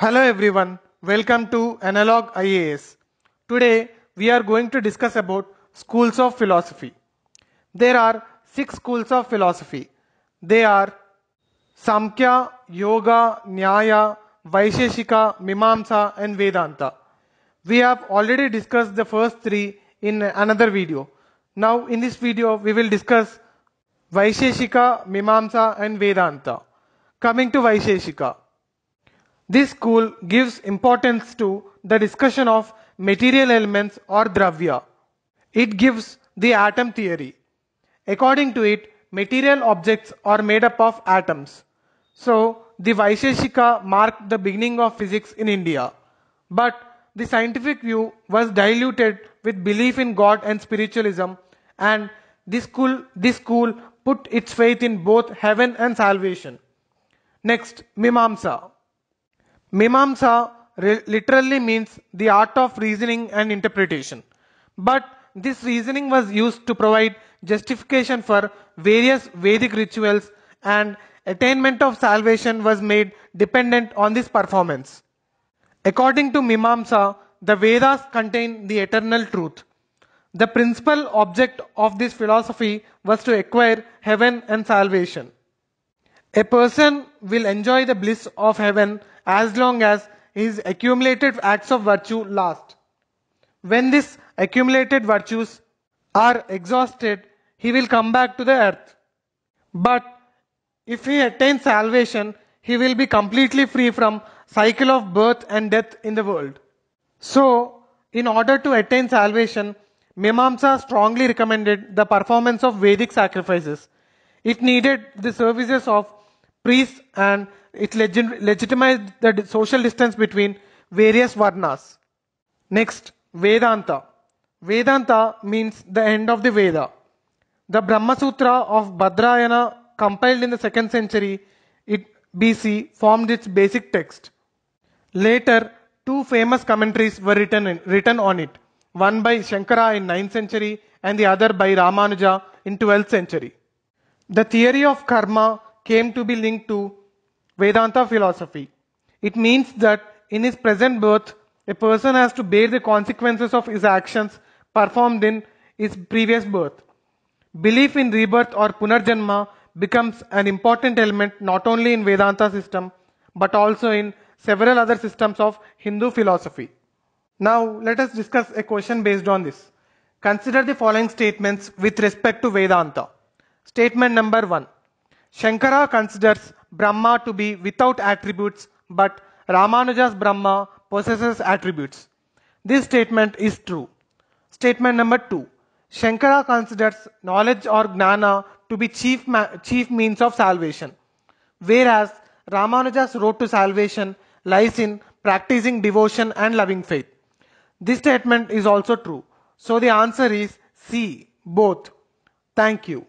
Hello everyone, welcome to Analog IAS. Today we are going to discuss about schools of philosophy. There are six schools of philosophy. They are Samkhya, Yoga, Nyaya, Vaisheshika, Mimamsa and Vedanta. We have already discussed the first three in another video. Now in this video we will discuss Vaisheshika, Mimamsa and Vedanta. Coming to Vaisheshika. This school gives importance to the discussion of material elements or dravya. It gives the atom theory. According to it, material objects are made up of atoms. So, the Vaisheshika marked the beginning of physics in India. But the scientific view was diluted with belief in God and spiritualism and this school, this school put its faith in both heaven and salvation. Next, Mimamsa. Mimamsa literally means the art of reasoning and interpretation. But this reasoning was used to provide justification for various Vedic rituals and attainment of salvation was made dependent on this performance. According to Mimamsa, the Vedas contain the eternal truth. The principal object of this philosophy was to acquire heaven and salvation. A person will enjoy the bliss of heaven as long as his accumulated acts of virtue last. When these accumulated virtues are exhausted, he will come back to the earth. But if he attains salvation, he will be completely free from cycle of birth and death in the world. So, in order to attain salvation, Mimamsa strongly recommended the performance of Vedic sacrifices. It needed the services of priests and it legit- legitimized the social distance between various varnas. Next, Vedanta. Vedanta means the end of the Veda. The Brahma Sutra of Badrayana, compiled in the 2nd century BC, formed its basic text. Later, two famous commentaries were written, in, written on it, one by Shankara in 9th century and the other by Ramanuja in 12th century. The theory of karma came to be linked to Vedanta philosophy. It means that in his present birth, a person has to bear the consequences of his actions performed in his previous birth. Belief in rebirth or punarjanma becomes an important element not only in Vedanta system but also in several other systems of Hindu philosophy. Now let us discuss a question based on this. Consider the following statements with respect to Vedanta. Statement number 1. Shankara considers Brahma to be without attributes, but Ramanuja's Brahma possesses attributes. This statement is true. Statement number two. Shankara considers knowledge or gnana to be chief, chief means of salvation, whereas Ramanuja's road to salvation lies in practicing devotion and loving faith. This statement is also true. So the answer is C, both. Thank you.